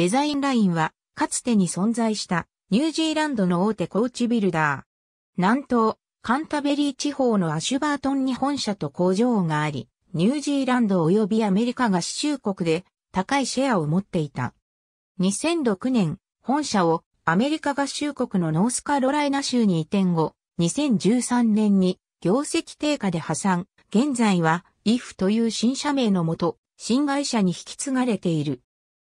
デザインラインは、かつてに存在したニュージーランドの大手コーチビルダー。南東、カンタベリー地方のアシュバートンに本社と工場があり、ニュージーランド及びアメリカ合衆国で高いシェアを持っていた。2006年、本社をアメリカ合衆国のノースカロライナ州に移転後、2013年に業績低下で破産、現在は IF という新社名のもと、新会社に引き継がれている。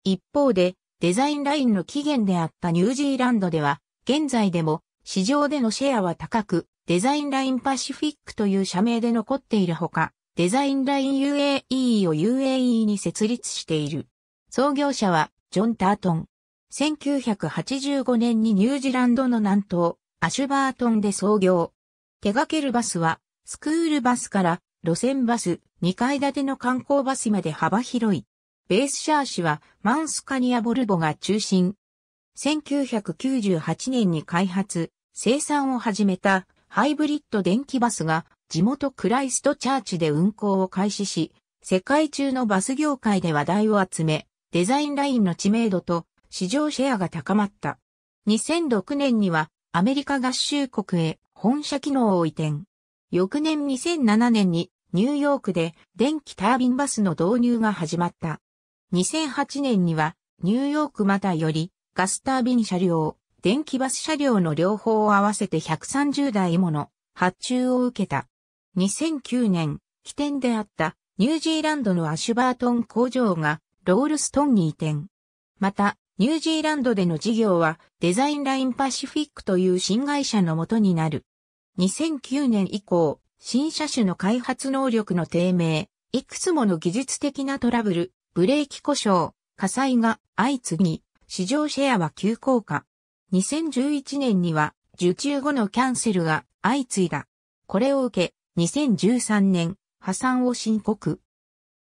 一方で、デザインラインの起源であったニュージーランドでは、現在でも市場でのシェアは高く、デザインラインパシフィックという社名で残っているほか、デザインライン UAE を UAE に設立している。創業者は、ジョン・タートン。1985年にニュージーランドの南東、アシュバートンで創業。手掛けるバスは、スクールバスから路線バス、2階建ての観光バスまで幅広いベースシャー氏はマンスカニアボルボが中心。1998年に開発、生産を始めたハイブリッド電気バスが地元クライストチャーチで運行を開始し、世界中のバス業界で話題を集め、デザインラインの知名度と市場シェアが高まった。2006年にはアメリカ合衆国へ本社機能を移転。翌年2007年にニューヨークで電気タービンバスの導入が始まった。2008年には、ニューヨークまたより、ガスタービン車両、電気バス車両の両方を合わせて130台もの発注を受けた。2009年、起点であったニュージーランドのアシュバートン工場がロールストンに移転。また、ニュージーランドでの事業はデザインラインパシフィックという新会社のもとになる。2009年以降、新車種の開発能力の低迷、いくつもの技術的なトラブル、ブレーキ故障、火災が相次ぎ、市場シェアは急降下。2011年には受注後のキャンセルが相次いだ。これを受け、2013年、破産を申告。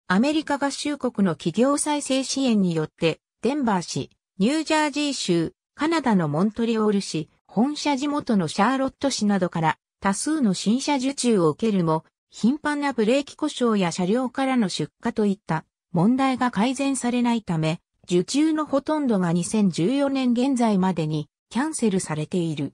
アメリカ合衆国の企業再生支援によって、デンバー市、ニュージャージー州、カナダのモントリオール市、本社地元のシャーロット市などから多数の新車受注を受けるも、頻繁なブレーキ故障や車両からの出荷といった問題が改善されないため、受注のほとんどが2014年現在までにキャンセルされている。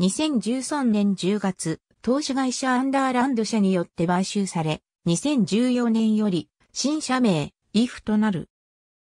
2013年10月、投資会社アンダーランド社によって買収され、2014年より新社名、イフとなる。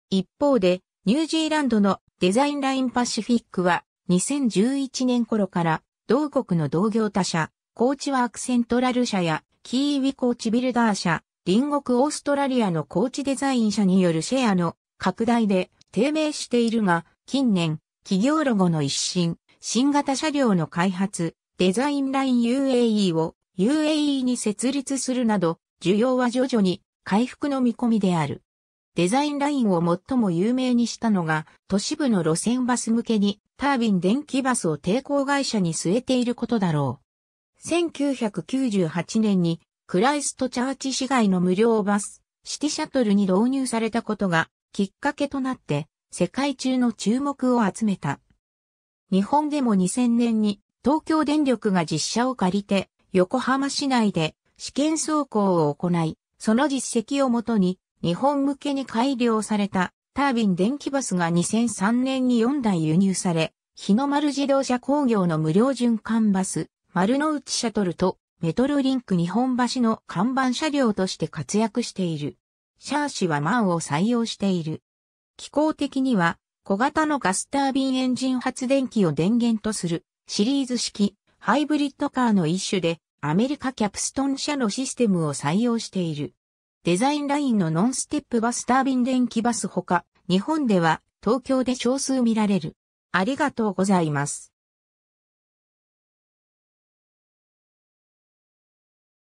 一方で、ニュージーランドのデザインラインパシフィックは2011年頃から同国の同業他社、コーチワークセントラル社やキーウィコーチビルダー社、隣国オーストラリアの高知デザイン社によるシェアの拡大で低迷しているが、近年、企業ロゴの一新、新型車両の開発、デザインライン UAE を UAE に設立するなど、需要は徐々に回復の見込みである。デザインラインを最も有名にしたのが、都市部の路線バス向けにタービン電気バスを抵抗会社に据えていることだろう。1998年にクライストチャーチ市街の無料バス、シティシャトルに導入されたことがきっかけとなって世界中の注目を集めた。日本でも2000年に東京電力が実車を借りて横浜市内で試験走行を行い、その実績をもとに日本向けに改良されたタービン電気バスが2003年に4台輸入され、日の丸自動車工業の無料循環バス、丸の内シャトルとメトロリンク日本橋の看板車両として活躍している。シャーシはマンを採用している。機構的には小型のガスタービンエンジン発電機を電源とするシリーズ式ハイブリッドカーの一種でアメリカキャプストン社のシステムを採用している。デザインラインのノンステップバスタービン電気バスほか、日本では東京で少数見られる。ありがとうございます。